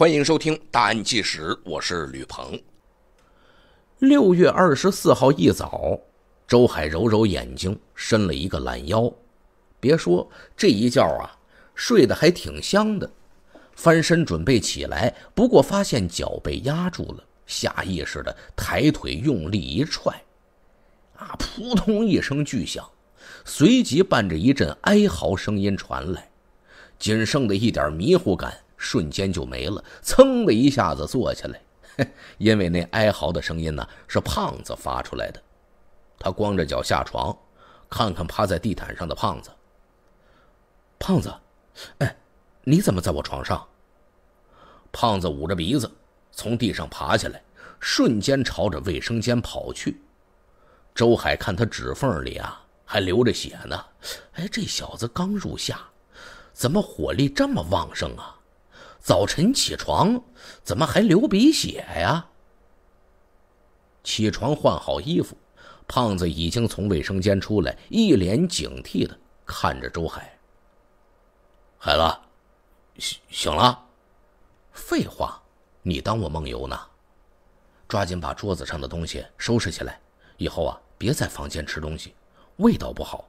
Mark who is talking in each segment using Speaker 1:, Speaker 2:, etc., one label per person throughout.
Speaker 1: 欢迎收听《大案纪实》，我是吕鹏。六月二十四号一早，周海揉揉眼睛，伸了一个懒腰。别说这一觉啊，睡得还挺香的。翻身准备起来，不过发现脚被压住了，下意识的抬腿用力一踹，啊！扑通一声巨响，随即伴着一阵哀嚎声音传来，仅剩的一点迷糊感。瞬间就没了，噌的一下子坐起来，因为那哀嚎的声音呢是胖子发出来的。他光着脚下床，看看趴在地毯上的胖子。胖子，哎，你怎么在我床上？胖子捂着鼻子从地上爬起来，瞬间朝着卫生间跑去。周海看他指缝里啊还流着血呢，哎，这小子刚入夏，怎么火力这么旺盛啊？早晨起床，怎么还流鼻血呀？起床换好衣服，胖子已经从卫生间出来，一脸警惕的看着周海。海子，醒醒了？废话，你当我梦游呢？抓紧把桌子上的东西收拾起来，以后啊，别在房间吃东西，味道不好。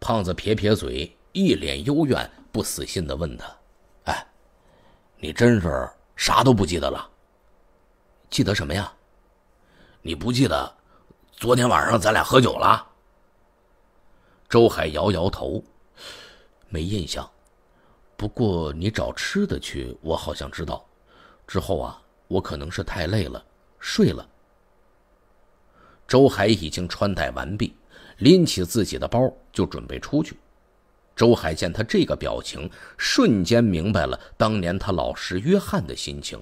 Speaker 1: 胖子撇撇嘴，一脸幽怨，不死心的问他。你真是啥都不记得了。记得什么呀？你不记得昨天晚上咱俩喝酒了？周海摇摇头，没印象。不过你找吃的去，我好像知道。之后啊，我可能是太累了，睡了。周海已经穿戴完毕，拎起自己的包就准备出去。周海见他这个表情，瞬间明白了当年他老师约翰的心情。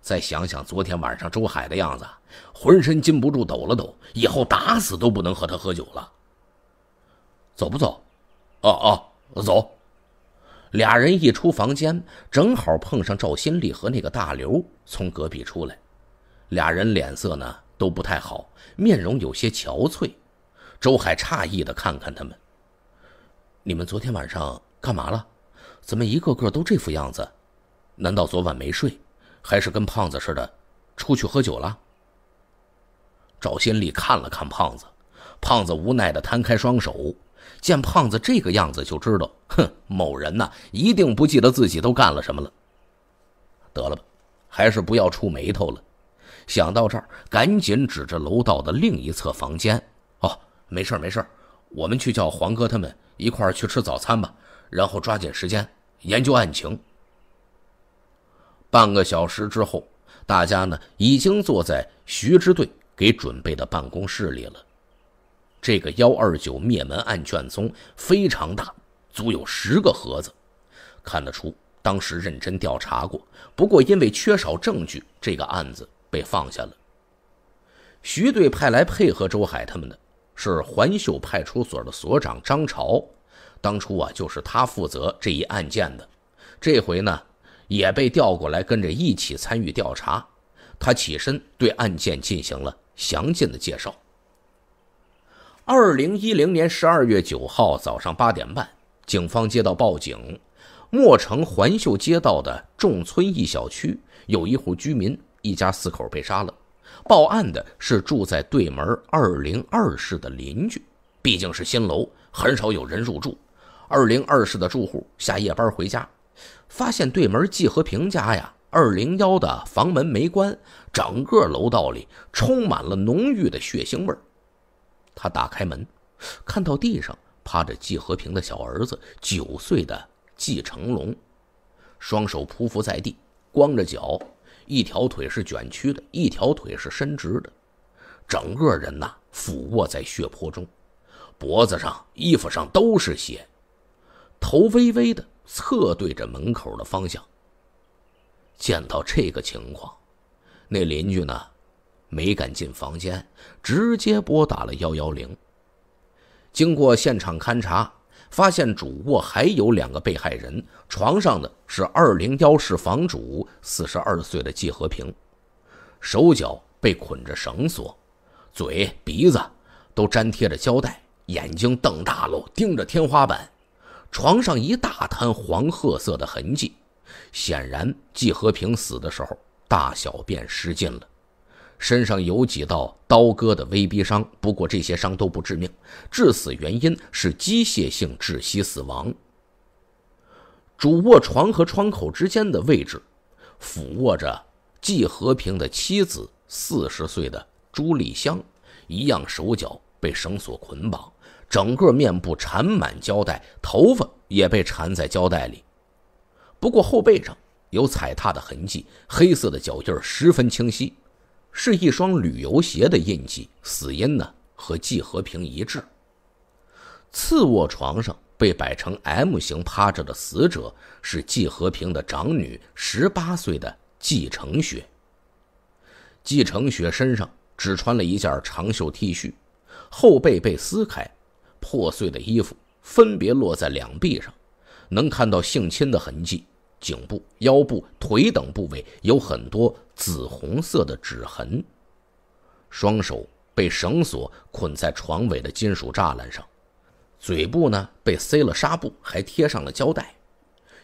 Speaker 1: 再想想昨天晚上周海的样子，浑身禁不住抖了抖。以后打死都不能和他喝酒了。走不走？哦哦，走。俩人一出房间，正好碰上赵新立和那个大刘从隔壁出来。俩人脸色呢都不太好，面容有些憔悴。周海诧异的看看他们。你们昨天晚上干嘛了？怎么一个个都这副样子？难道昨晚没睡，还是跟胖子似的出去喝酒了？赵新丽看了看胖子，胖子无奈的摊开双手，见胖子这个样子就知道，哼，某人呐一定不记得自己都干了什么了。得了吧，还是不要触眉头了。想到这儿，赶紧指着楼道的另一侧房间。哦，没事没事我们去叫黄哥他们。一块儿去吃早餐吧，然后抓紧时间研究案情。半个小时之后，大家呢已经坐在徐支队给准备的办公室里了。这个幺二九灭门案卷宗非常大，足有十个盒子，看得出当时认真调查过。不过因为缺少证据，这个案子被放下了。徐队派来配合周海他们的。是环秀派出所的所长张朝，当初啊就是他负责这一案件的，这回呢也被调过来跟着一起参与调查。他起身对案件进行了详尽的介绍。二零一零年十二月九号早上八点半，警方接到报警，墨城环秀街道的众村一小区有一户居民一家四口被杀了。报案的是住在对门二零二室的邻居，毕竟是新楼，很少有人入住。二零二室的住户下夜班回家，发现对门季和平家呀，二零幺的房门没关，整个楼道里充满了浓郁的血腥味他打开门，看到地上趴着季和平的小儿子九岁的季成龙，双手匍匐在地，光着脚。一条腿是卷曲的，一条腿是伸直的，整个人呐俯卧在血泊中，脖子上、衣服上都是血，头微微的侧对着门口的方向。见到这个情况，那邻居呢，没敢进房间，直接拨打了幺幺零。经过现场勘查。发现主卧还有两个被害人，床上的是二零幺室房主四十二岁的季和平，手脚被捆着绳索，嘴鼻子都粘贴着胶带，眼睛瞪大了盯着天花板，床上一大滩黄褐色的痕迹，显然季和平死的时候大小便失禁了。身上有几道刀割的微逼伤，不过这些伤都不致命。致死原因是机械性窒息死亡。主卧床和窗口之间的位置，俯卧着季和平的妻子，四十岁的朱丽香，一样手脚被绳索捆绑，整个面部缠满胶带，头发也被缠在胶带里。不过后背上有踩踏的痕迹，黑色的脚印儿十分清晰。是一双旅游鞋的印记。死因呢和季和平一致。次卧床上被摆成 M 型趴着的死者是季和平的长女，十八岁的季承雪。季承雪身上只穿了一件长袖 T 恤，后背被撕开，破碎的衣服分别落在两臂上，能看到性侵的痕迹。颈部、腰部、腿等部位有很多紫红色的指痕，双手被绳索捆在床尾的金属栅栏上，嘴部呢被塞了纱布，还贴上了胶带，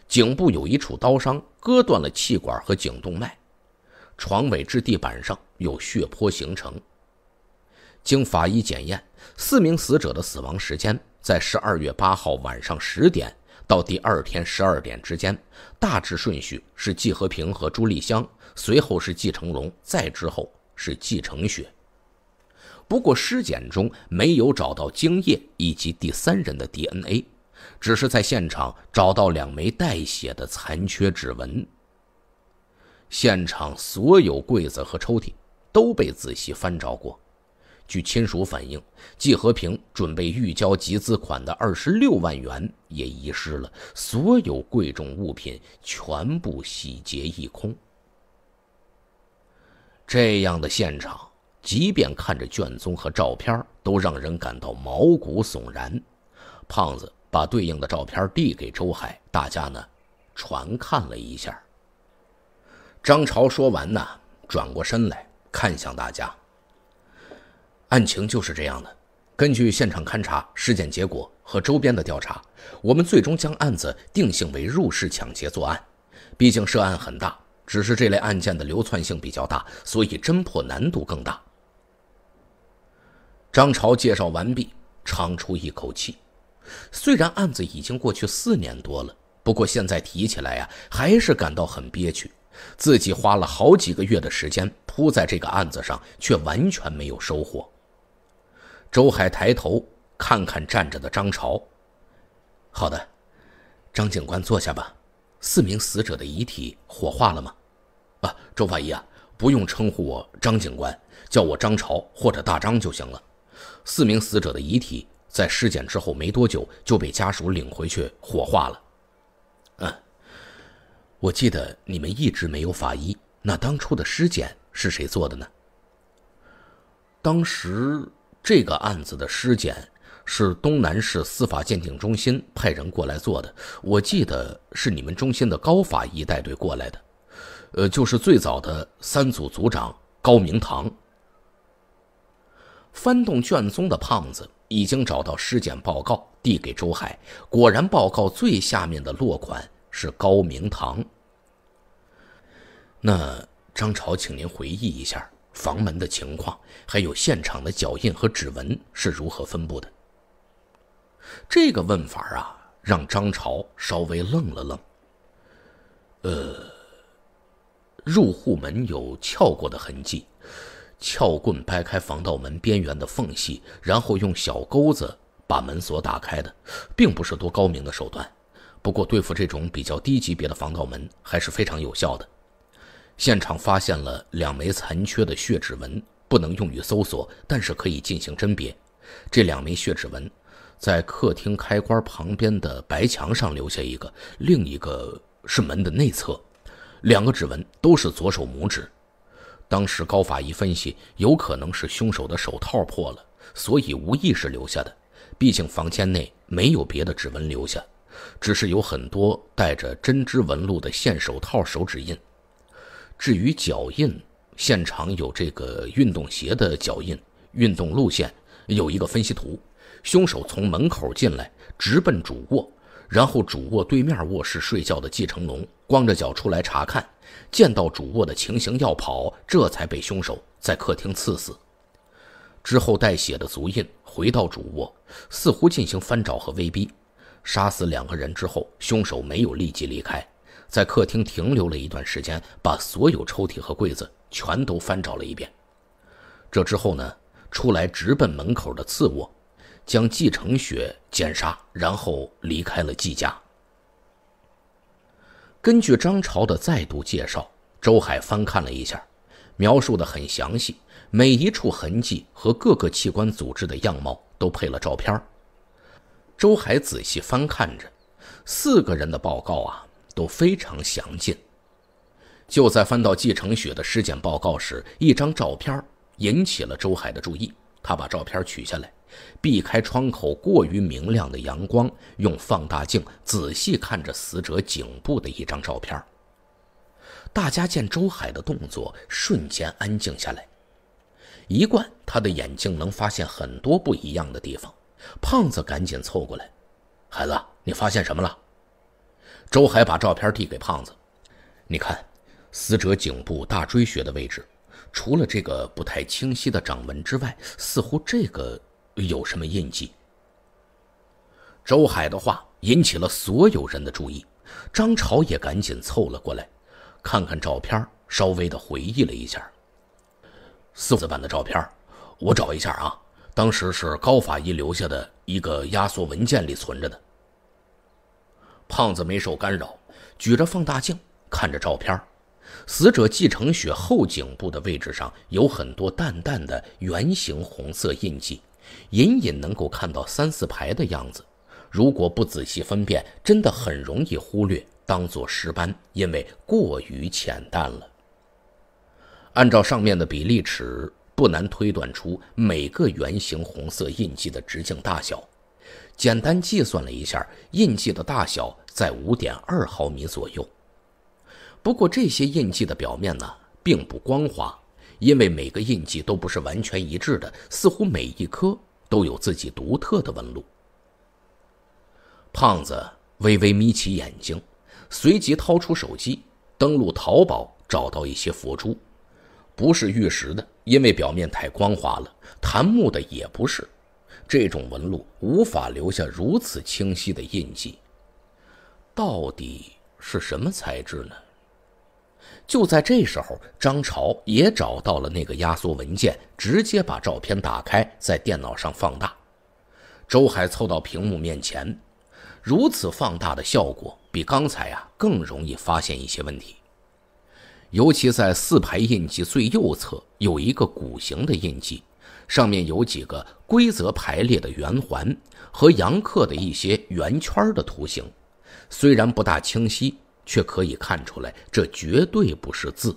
Speaker 1: 颈部有一处刀伤，割断了气管和颈动脉，床尾至地板上有血泊形成。经法医检验，四名死者的死亡时间在十二月八号晚上十点。到第二天十二点之间，大致顺序是季和平和朱丽香，随后是季成龙，再之后是季成雪。不过尸检中没有找到精液以及第三人的 DNA，只是在现场找到两枚带血的残缺指纹。现场所有柜子和抽屉都被仔细翻找过。据亲属反映，季和平准备预交集资款的二十六万元也遗失了，所有贵重物品全部洗劫一空。这样的现场，即便看着卷宗和照片，都让人感到毛骨悚然。胖子把对应的照片递给周海，大家呢，传看了一下。张朝说完呢，转过身来看向大家。案情就是这样的。根据现场勘查、尸检结果和周边的调查，我们最终将案子定性为入室抢劫作案。毕竟涉案很大，只是这类案件的流窜性比较大，所以侦破难度更大。张朝介绍完毕，长出一口气。虽然案子已经过去四年多了，不过现在提起来呀，还是感到很憋屈。自己花了好几个月的时间扑在这个案子上，却完全没有收获。周海抬头看看站着的张潮，好的，张警官坐下吧。四名死者的遗体火化了吗？啊，周法医啊，不用称呼我张警官，叫我张潮或者大张就行了。四名死者的遗体在尸检之后没多久就被家属领回去火化了。嗯，我记得你们一直没有法医，那当初的尸检是谁做的呢？当时。这个案子的尸检是东南市司法鉴定中心派人过来做的，我记得是你们中心的高法医带队过来的，呃，就是最早的三组组长高明堂。翻动卷宗的胖子已经找到尸检报告，递给周海，果然报告最下面的落款是高明堂。那张朝，请您回忆一下。房门的情况，还有现场的脚印和指纹是如何分布的？这个问法啊，让张朝稍微愣了愣。呃，入户门有撬过的痕迹，撬棍掰开防盗门边缘的缝隙，然后用小钩子把门锁打开的，并不是多高明的手段，不过对付这种比较低级别的防盗门还是非常有效的。现场发现了两枚残缺的血指纹，不能用于搜索，但是可以进行甄别。这两枚血指纹，在客厅开关旁边的白墙上留下一个，另一个是门的内侧。两个指纹都是左手拇指。当时高法医分析，有可能是凶手的手套破了，所以无意识留下的。毕竟房间内没有别的指纹留下，只是有很多带着针织纹路的线手套手指印。至于脚印，现场有这个运动鞋的脚印，运动路线有一个分析图。凶手从门口进来，直奔主卧，然后主卧对面卧室睡觉的季成龙光着脚出来查看，见到主卧的情形要跑，这才被凶手在客厅刺死。之后带血的足印回到主卧，似乎进行翻找和威逼，杀死两个人之后，凶手没有立即离开。在客厅停留了一段时间，把所有抽屉和柜子全都翻找了一遍。这之后呢，出来直奔门口的次卧，将季承雪奸杀，然后离开了季家。根据张朝的再度介绍，周海翻看了一下，描述的很详细，每一处痕迹和各个器官组织的样貌都配了照片。周海仔细翻看着四个人的报告啊。都非常详尽。就在翻到季承雪的尸检报告时，一张照片引起了周海的注意。他把照片取下来，避开窗口过于明亮的阳光，用放大镜仔细看着死者颈部的一张照片。大家见周海的动作，瞬间安静下来。一贯他的眼睛能发现很多不一样的地方。胖子赶紧凑过来：“孩子，你发现什么了？”周海把照片递给胖子：“你看，死者颈部大椎穴的位置，除了这个不太清晰的掌纹之外，似乎这个有什么印记。”周海的话引起了所有人的注意，张朝也赶紧凑了过来，看看照片，稍微的回忆了一下。四字版的照片，我找一下啊。当时是高法医留下的一个压缩文件里存着的。胖子没受干扰，举着放大镜看着照片，死者季承雪后颈部的位置上有很多淡淡的圆形红色印记，隐隐能够看到三四排的样子。如果不仔细分辨，真的很容易忽略，当做尸斑，因为过于浅淡了。按照上面的比例尺，不难推断出每个圆形红色印记的直径大小。简单计算了一下，印记的大小在五点二毫米左右。不过这些印记的表面呢并不光滑，因为每个印记都不是完全一致的，似乎每一颗都有自己独特的纹路。胖子微微眯起眼睛，随即掏出手机，登录淘宝，找到一些佛珠，不是玉石的，因为表面太光滑了；檀木的也不是。这种纹路无法留下如此清晰的印记，到底是什么材质呢？就在这时候，张朝也找到了那个压缩文件，直接把照片打开，在电脑上放大。周海凑到屏幕面前，如此放大的效果比刚才啊更容易发现一些问题，尤其在四排印记最右侧有一个鼓形的印记。上面有几个规则排列的圆环，和阳刻的一些圆圈的图形，虽然不大清晰，却可以看出来，这绝对不是字。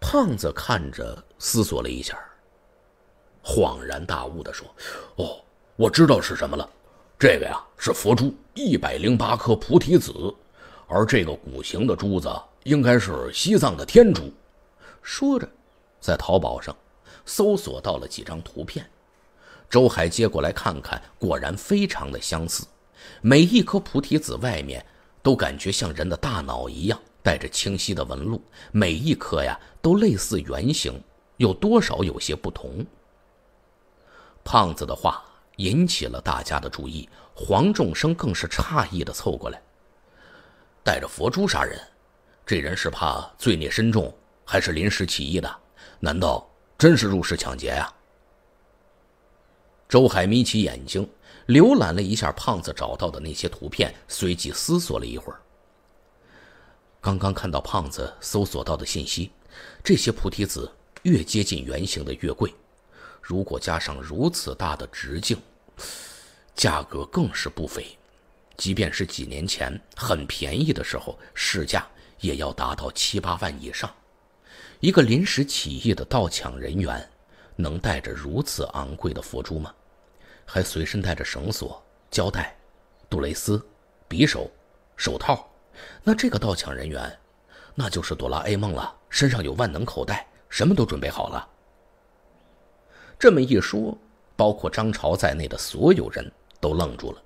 Speaker 1: 胖子看着，思索了一下，恍然大悟地说：“哦，我知道是什么了。这个呀，是佛珠，一百零八颗菩提子，而这个古形的珠子应该是西藏的天珠。”说着，在淘宝上。搜索到了几张图片，周海接过来看看，果然非常的相似。每一颗菩提子外面都感觉像人的大脑一样，带着清晰的纹路。每一颗呀，都类似圆形，有多少有些不同。胖子的话引起了大家的注意，黄仲生更是诧异的凑过来。带着佛珠杀人，这人是怕罪孽深重，还是临时起意的？难道？真是入室抢劫呀！周海眯起眼睛，浏览了一下胖子找到的那些图片，随即思索了一会儿。刚刚看到胖子搜索到的信息，这些菩提子越接近圆形的越贵，如果加上如此大的直径，价格更是不菲。即便是几年前很便宜的时候，市价也要达到七八万以上。一个临时起意的盗抢人员，能带着如此昂贵的佛珠吗？还随身带着绳索、胶带、杜蕾斯、匕首、手套，那这个盗抢人员，那就是哆啦 A 梦了，身上有万能口袋，什么都准备好了。这么一说，包括张朝在内的所有人都愣住了。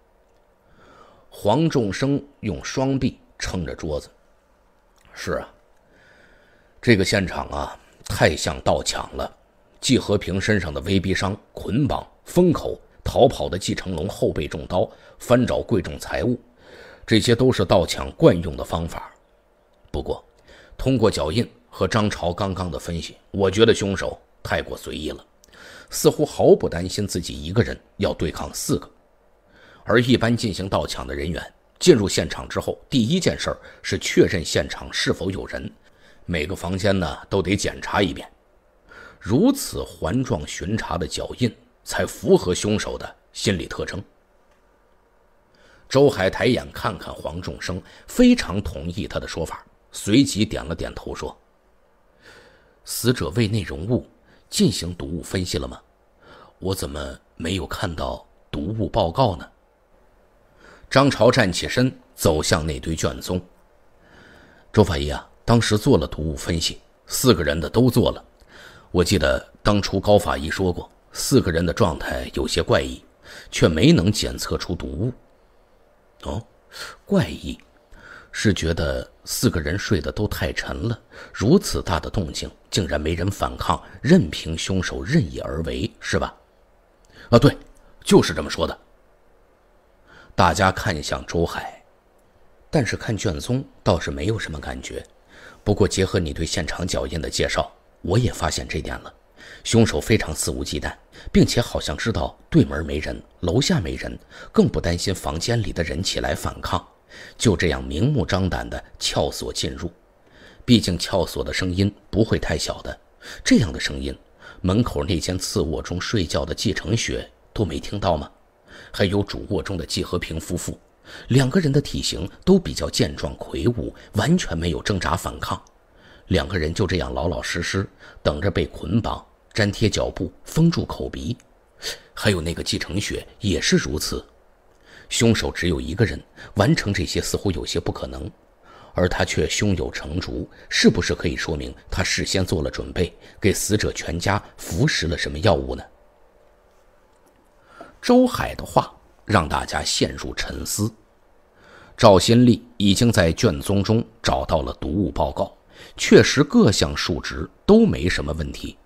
Speaker 1: 黄仲生用双臂撑着桌子，是啊。这个现场啊，太像盗抢了。季和平身上的威逼伤、捆绑、封口、逃跑的季成龙后背中刀、翻找贵重财物，这些都是盗抢惯用的方法。不过，通过脚印和张朝刚刚的分析，我觉得凶手太过随意了，似乎毫不担心自己一个人要对抗四个。而一般进行盗抢的人员，进入现场之后，第一件事儿是确认现场是否有人。每个房间呢都得检查一遍，如此环状巡查的脚印才符合凶手的心理特征。周海抬眼看看黄仲生，非常同意他的说法，随即点了点头说：“死者胃内容物进行毒物分析了吗？我怎么没有看到毒物报告呢？”张朝站起身走向那堆卷宗：“周法医啊。”当时做了毒物分析，四个人的都做了。我记得当初高法医说过，四个人的状态有些怪异，却没能检测出毒物。哦，怪异，是觉得四个人睡得都太沉了，如此大的动静竟然没人反抗，任凭凶手任意而为，是吧？啊，对，就是这么说的。大家看向周海，但是看卷宗倒是没有什么感觉。不过，结合你对现场脚印的介绍，我也发现这点了。凶手非常肆无忌惮，并且好像知道对门没人，楼下没人，更不担心房间里的人起来反抗，就这样明目张胆地撬锁进入。毕竟撬锁的声音不会太小的，这样的声音，门口那间次卧中睡觉的季承雪都没听到吗？还有主卧中的季和平夫妇。两个人的体型都比较健壮魁梧，完全没有挣扎反抗。两个人就这样老老实实等着被捆绑、粘贴脚部、封住口鼻。还有那个季承雪也是如此。凶手只有一个人完成这些，似乎有些不可能。而他却胸有成竹，是不是可以说明他事先做了准备，给死者全家服食了什么药物呢？周海的话。让大家陷入沉思。赵新丽已经在卷宗中找到了毒物报告，确实各项数值都没什么问题。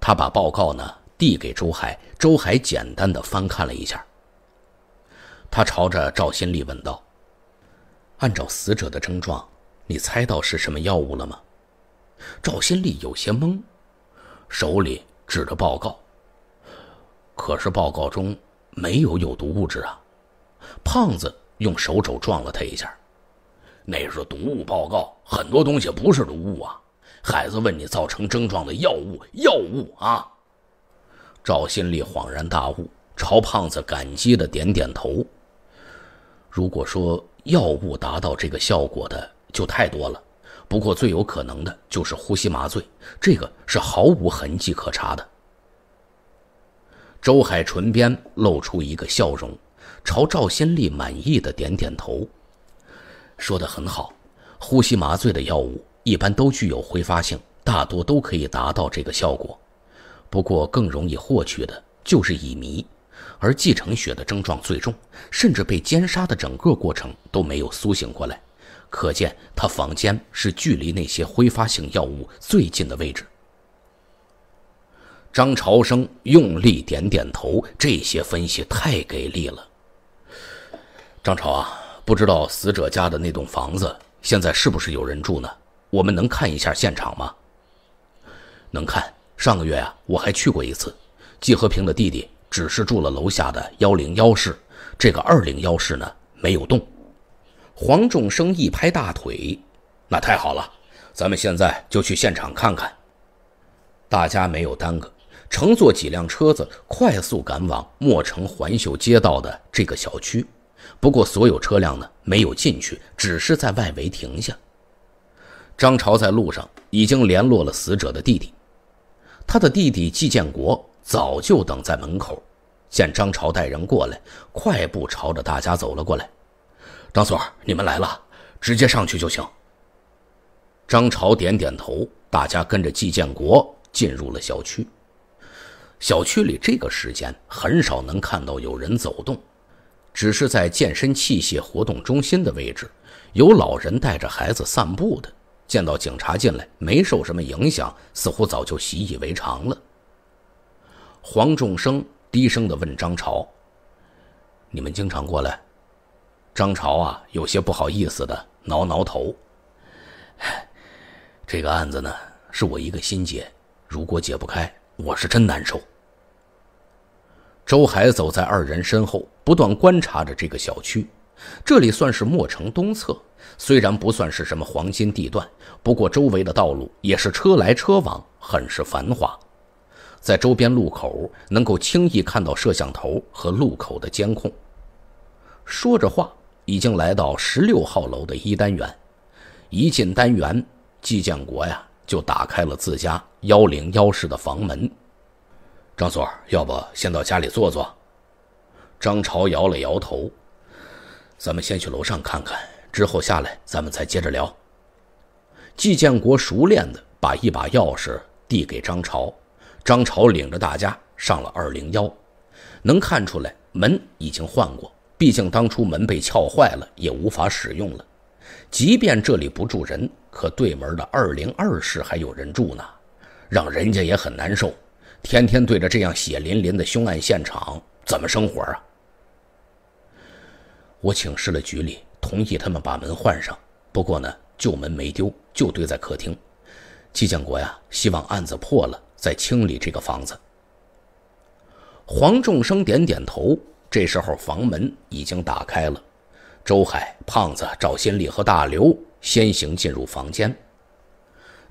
Speaker 1: 他把报告呢递给周海，周海简单的翻看了一下。他朝着赵新丽问道：“按照死者的症状，你猜到是什么药物了吗？”赵新丽有些懵，手里指着报告，可是报告中……没有有毒物质啊！胖子用手肘撞了他一下。那是毒物报告，很多东西不是毒物啊。孩子问你造成症状的药物，药物啊！赵新立恍然大悟，朝胖子感激的点点头。如果说药物达到这个效果的就太多了，不过最有可能的就是呼吸麻醉，这个是毫无痕迹可查的。周海唇边露出一个笑容，朝赵先利满意的点点头，说的很好。呼吸麻醉的药物一般都具有挥发性，大多都可以达到这个效果。不过更容易获取的就是乙醚，而季承雪的症状最重，甚至被奸杀的整个过程都没有苏醒过来，可见他房间是距离那些挥发性药物最近的位置。张朝生用力点点头，这些分析太给力了。张朝啊，不知道死者家的那栋房子现在是不是有人住呢？我们能看一下现场吗？能看。上个月啊，我还去过一次。季和平的弟弟只是住了楼下的幺零幺室，这个二零幺室呢没有动。黄仲生一拍大腿，那太好了，咱们现在就去现场看看。大家没有耽搁。乘坐几辆车子，快速赶往墨城环秀街道的这个小区。不过，所有车辆呢没有进去，只是在外围停下。张朝在路上已经联络了死者的弟弟，他的弟弟季建国早就等在门口。见张朝带人过来，快步朝着大家走了过来。张所，你们来了，直接上去就行。张朝点点头，大家跟着季建国进入了小区。小区里这个时间很少能看到有人走动，只是在健身器械活动中心的位置，有老人带着孩子散步的。见到警察进来，没受什么影响，似乎早就习以为常了。黄仲生低声的问张潮：“你们经常过来？”张潮啊，有些不好意思的挠挠头：“这个案子呢，是我一个心结，如果解不开，我是真难受。”周海走在二人身后，不断观察着这个小区。这里算是墨城东侧，虽然不算是什么黄金地段，不过周围的道路也是车来车往，很是繁华。在周边路口，能够轻易看到摄像头和路口的监控。说着话，已经来到十六号楼的一单元。一进单元，季建国呀就打开了自家幺零幺室的房门。张所，要不先到家里坐坐？张朝摇了摇头。咱们先去楼上看看，之后下来咱们再接着聊。季建国熟练地把一把钥匙递给张朝，张朝领着大家上了二零幺。能看出来门已经换过，毕竟当初门被撬坏了，也无法使用了。即便这里不住人，可对门的二零二室还有人住呢，让人家也很难受。天天对着这样血淋淋的凶案现场，怎么生活啊？我请示了局里，同意他们把门换上。不过呢，旧门没丢，就堆在客厅。季建国呀，希望案子破了再清理这个房子。黄仲生点点头。这时候房门已经打开了，周海、胖子、赵新立和大刘先行进入房间。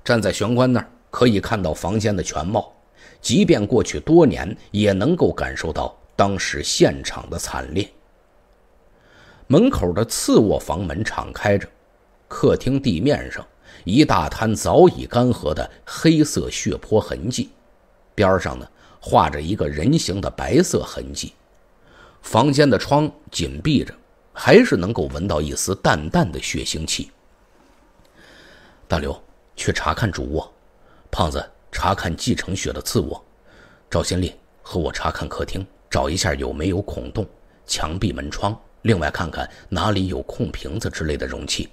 Speaker 1: 站在玄关那儿，可以看到房间的全貌。即便过去多年，也能够感受到当时现场的惨烈。门口的次卧房门敞开着，客厅地面上一大滩早已干涸的黑色血泊痕迹，边上呢画着一个人形的白色痕迹。房间的窗紧闭着，还是能够闻到一丝淡淡的血腥气。大刘，去查看主卧。胖子。查看季承雪的次卧，赵新烈和我查看客厅，找一下有没有孔洞、墙壁、门窗，另外看看哪里有空瓶子之类的容器。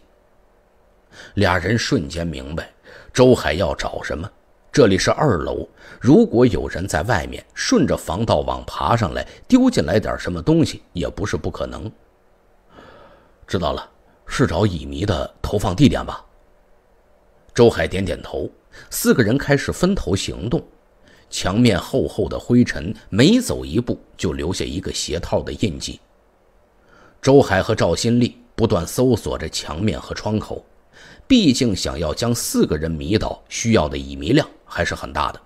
Speaker 1: 俩人瞬间明白，周海要找什么。这里是二楼，如果有人在外面顺着防盗网爬上来，丢进来点什么东西也不是不可能。知道了，是找乙醚的投放地点吧？周海点点头。四个人开始分头行动，墙面厚厚的灰尘，每走一步就留下一个鞋套的印记。周海和赵新立不断搜索着墙面和窗口，毕竟想要将四个人迷倒，需要的乙醚量还是很大的。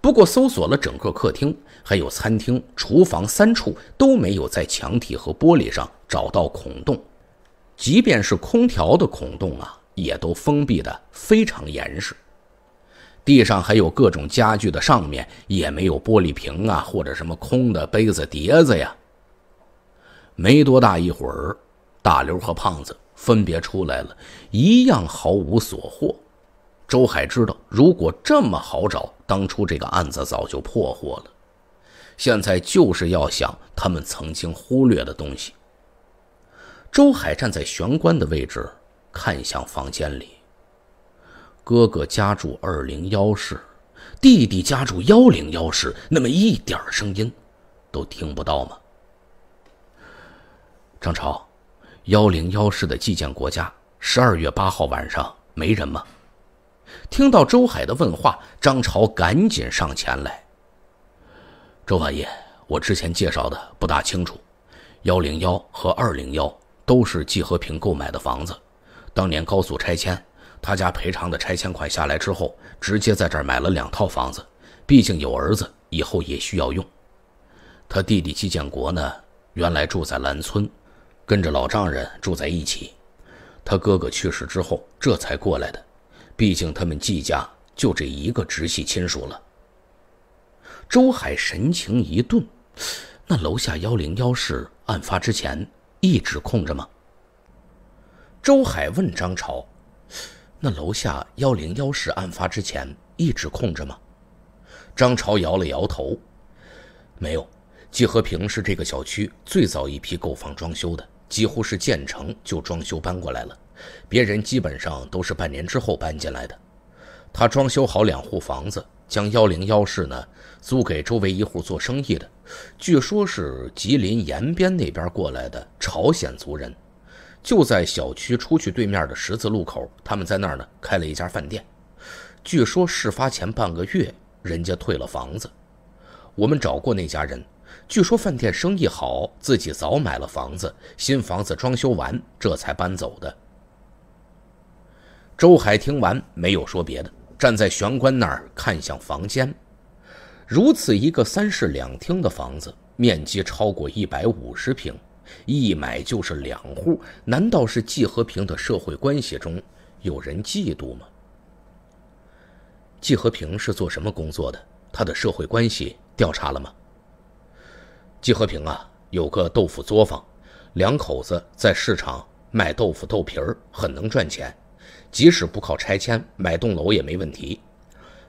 Speaker 1: 不过搜索了整个客厅、还有餐厅、厨房三处，都没有在墙体和玻璃上找到孔洞，即便是空调的孔洞啊。也都封闭的非常严实，地上还有各种家具的上面也没有玻璃瓶啊，或者什么空的杯子、碟子呀。没多大一会儿，大刘和胖子分别出来了，一样毫无所获。周海知道，如果这么好找，当初这个案子早就破获了。现在就是要想他们曾经忽略的东西。周海站在玄关的位置。看向房间里。哥哥家住二零幺室，弟弟家住幺零幺室，那么一点声音，都听不到吗？张超，幺零幺室的寄件国家，十二月八号晚上没人吗？听到周海的问话，张超赶紧上前来。周法医，我之前介绍的不大清楚，幺零幺和二零幺都是季和平购买的房子。当年高速拆迁，他家赔偿的拆迁款下来之后，直接在这儿买了两套房子。毕竟有儿子，以后也需要用。他弟弟季建国呢，原来住在兰村，跟着老丈人住在一起。他哥哥去世之后，这才过来的。毕竟他们季家就这一个直系亲属了。周海神情一顿，那楼下幺零幺室案发之前一直空着吗？周海问张潮：“那楼下幺零幺室案发之前一直空着吗？”张朝摇了摇头：“没有，季和平是这个小区最早一批购房装修的，几乎是建成就装修搬过来了。别人基本上都是半年之后搬进来的。他装修好两户房子，将幺零幺室呢租给周围一户做生意的，据说是吉林延边那边过来的朝鲜族人。”就在小区出去对面的十字路口，他们在那儿呢，开了一家饭店。据说事发前半个月，人家退了房子。我们找过那家人，据说饭店生意好，自己早买了房子，新房子装修完，这才搬走的。周海听完没有说别的，站在玄关那儿看向房间。如此一个三室两厅的房子，面积超过一百五十平。一买就是两户，难道是季和平的社会关系中有人嫉妒吗？季和平是做什么工作的？他的社会关系调查了吗？季和平啊，有个豆腐作坊，两口子在市场卖豆腐豆皮儿，很能赚钱。即使不靠拆迁，买栋楼也没问题。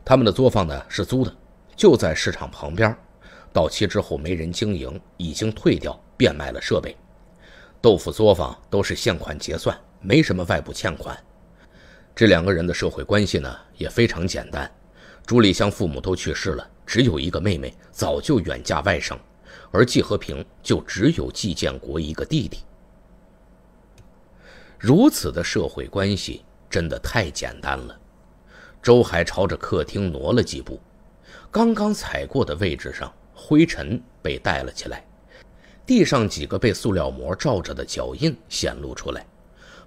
Speaker 1: 他们的作坊呢是租的，就在市场旁边。到期之后没人经营，已经退掉。变卖了设备，豆腐作坊都是现款结算，没什么外部欠款。这两个人的社会关系呢也非常简单。朱立香父母都去世了，只有一个妹妹，早就远嫁外省；而季和平就只有季建国一个弟弟。如此的社会关系真的太简单了。周海朝着客厅挪了几步，刚刚踩过的位置上灰尘被带了起来。地上几个被塑料膜罩着的脚印显露出来，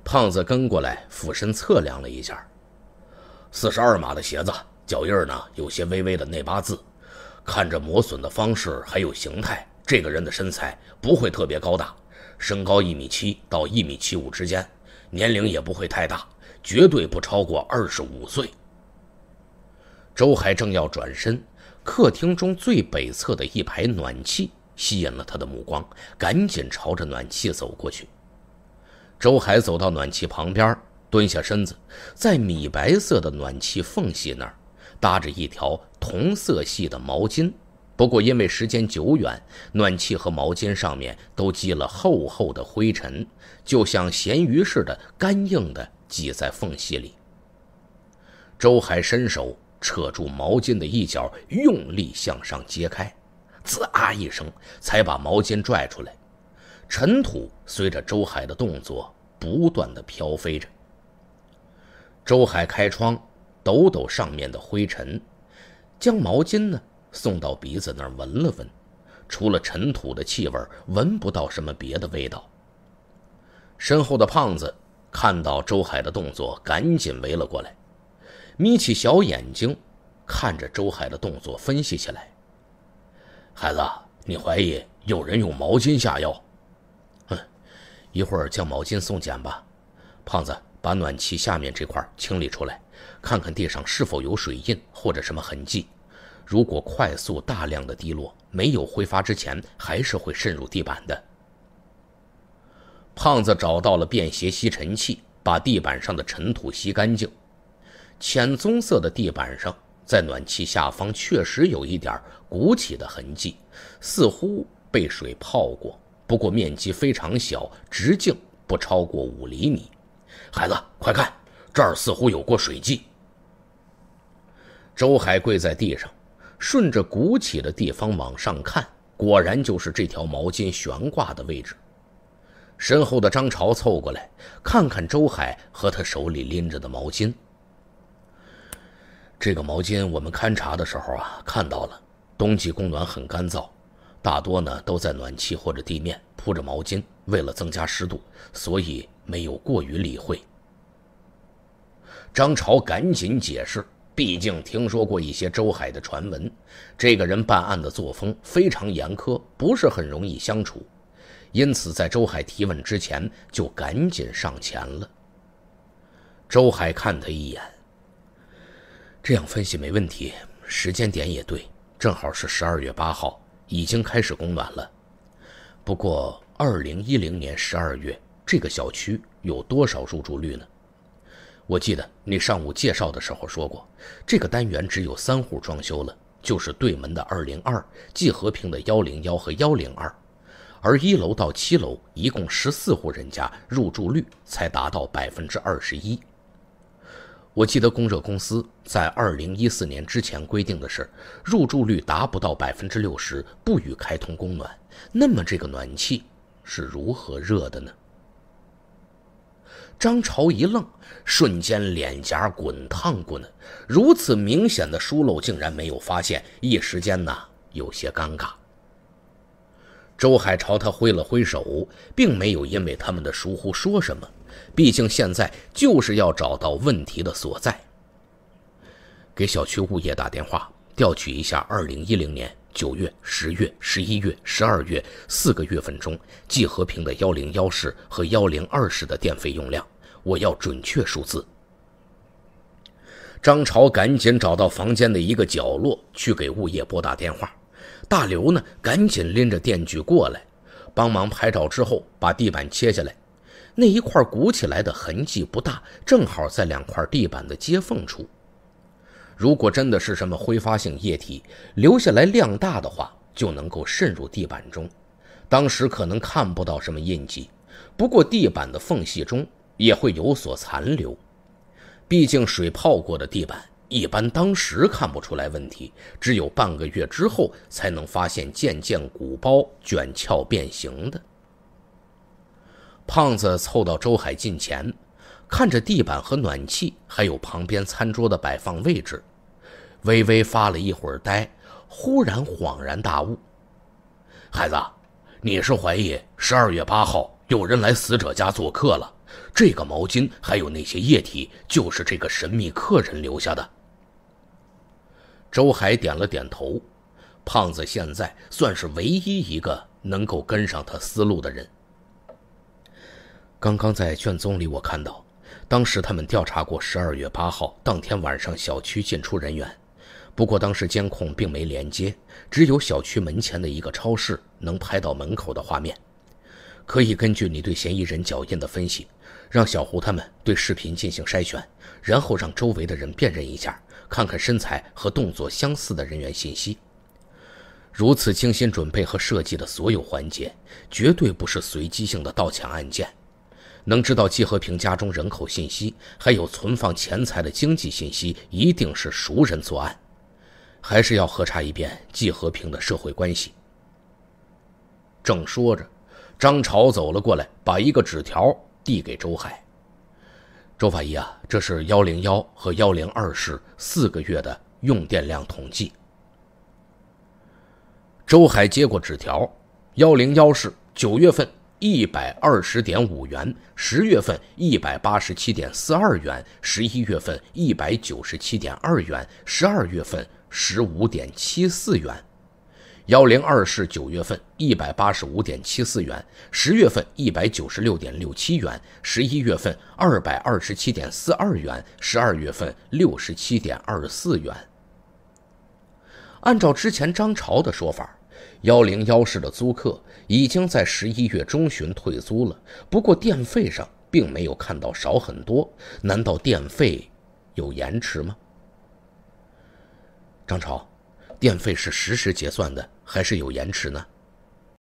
Speaker 1: 胖子跟过来，俯身测量了一下，四十二码的鞋子，脚印呢有些微微的内八字，看着磨损的方式还有形态，这个人的身材不会特别高大，身高一米七到一米七五之间，年龄也不会太大，绝对不超过二十五岁。周海正要转身，客厅中最北侧的一排暖气。吸引了他的目光，赶紧朝着暖气走过去。周海走到暖气旁边，蹲下身子，在米白色的暖气缝隙那儿，搭着一条同色系的毛巾。不过因为时间久远，暖气和毛巾上面都积了厚厚的灰尘，就像咸鱼似的干硬的挤在缝隙里。周海伸手扯住毛巾的一角，用力向上揭开。“滋啊”一声，才把毛巾拽出来，尘土随着周海的动作不断的飘飞着。周海开窗，抖抖上面的灰尘，将毛巾呢送到鼻子那儿闻了闻，除了尘土的气味，闻不到什么别的味道。身后的胖子看到周海的动作，赶紧围了过来，眯起小眼睛，看着周海的动作分析起来。孩子，你怀疑有人用毛巾下药？哼，一会儿将毛巾送检吧。胖子，把暖气下面这块清理出来，看看地上是否有水印或者什么痕迹。如果快速大量的滴落，没有挥发之前，还是会渗入地板的。胖子找到了便携吸尘器，把地板上的尘土吸干净。浅棕色的地板上。在暖气下方确实有一点鼓起的痕迹，似乎被水泡过，不过面积非常小，直径不超过五厘米。孩子，快看，这儿似乎有过水迹。周海跪在地上，顺着鼓起的地方往上看，果然就是这条毛巾悬挂的位置。身后的张潮凑过来，看看周海和他手里拎着的毛巾。这个毛巾，我们勘察的时候啊，看到了。冬季供暖很干燥，大多呢都在暖气或者地面铺着毛巾，为了增加湿度，所以没有过于理会。张朝赶紧解释，毕竟听说过一些周海的传闻，这个人办案的作风非常严苛，不是很容易相处，因此在周海提问之前就赶紧上前了。周海看他一眼。这样分析没问题，时间点也对，正好是十二月八号，已经开始供暖了。不过，二零一零年十二月这个小区有多少入住率呢？我记得你上午介绍的时候说过，这个单元只有三户装修了，就是对门的二零二、季和平的幺零幺和幺零二，而一楼到七楼一共十四户人家，入住率才达到百分之二十一。我记得供热公司在二零一四年之前规定的是，入住率达不到百分之六十，不予开通供暖。那么这个暖气是如何热的呢？张朝一愣，瞬间脸颊滚烫滚的，如此明显的疏漏竟然没有发现，一时间呢有些尴尬。周海朝他挥了挥手，并没有因为他们的疏忽说什么。毕竟现在就是要找到问题的所在。给小区物业打电话，调取一下2010年9月、10月、11月、12月四个月份中季和平的101室和102室的电费用量，我要准确数字。张超赶紧找到房间的一个角落去给物业拨打电话，大刘呢赶紧拎着电锯过来，帮忙拍照之后把地板切下来。那一块鼓起来的痕迹不大，正好在两块地板的接缝处。如果真的是什么挥发性液体留下来量大的话，就能够渗入地板中。当时可能看不到什么印记，不过地板的缝隙中也会有所残留。毕竟水泡过的地板一般当时看不出来问题，只有半个月之后才能发现渐渐鼓包、卷翘、变形的。胖子凑到周海近前，看着地板和暖气，还有旁边餐桌的摆放位置，微微发了一会儿呆，忽然恍然大悟：“孩子，你是怀疑十二月八号有人来死者家做客了？这个毛巾还有那些液体，就是这个神秘客人留下的。”周海点了点头，胖子现在算是唯一一个能够跟上他思路的人。刚刚在卷宗里，我看到，当时他们调查过十二月八号当天晚上小区进出人员，不过当时监控并没连接，只有小区门前的一个超市能拍到门口的画面。可以根据你对嫌疑人脚印的分析，让小胡他们对视频进行筛选，然后让周围的人辨认一下，看看身材和动作相似的人员信息。如此精心准备和设计的所有环节，绝对不是随机性的盗窃案件。能知道季和平家中人口信息，还有存放钱财的经济信息，一定是熟人作案，还是要核查一遍季和平的社会关系。正说着，张朝走了过来，把一个纸条递给周海。周法医啊，这是幺零幺和幺零二室四个月的用电量统计。周海接过纸条，幺零幺室九月份。一百二十点五元，十月份一百八十七点四二元，十一月份一百九十七点二元，十二月份十五点七四元。幺零二是九月份一百八十五点七四元，十月份一百九十六点六七元，十一月份二百二十七点四二元，十二月份六十七点二四元。按照之前张潮的说法。幺零幺室的租客已经在十一月中旬退租了，不过电费上并没有看到少很多，难道电费有延迟吗？张超，电费是实时结算的，还是有延迟呢？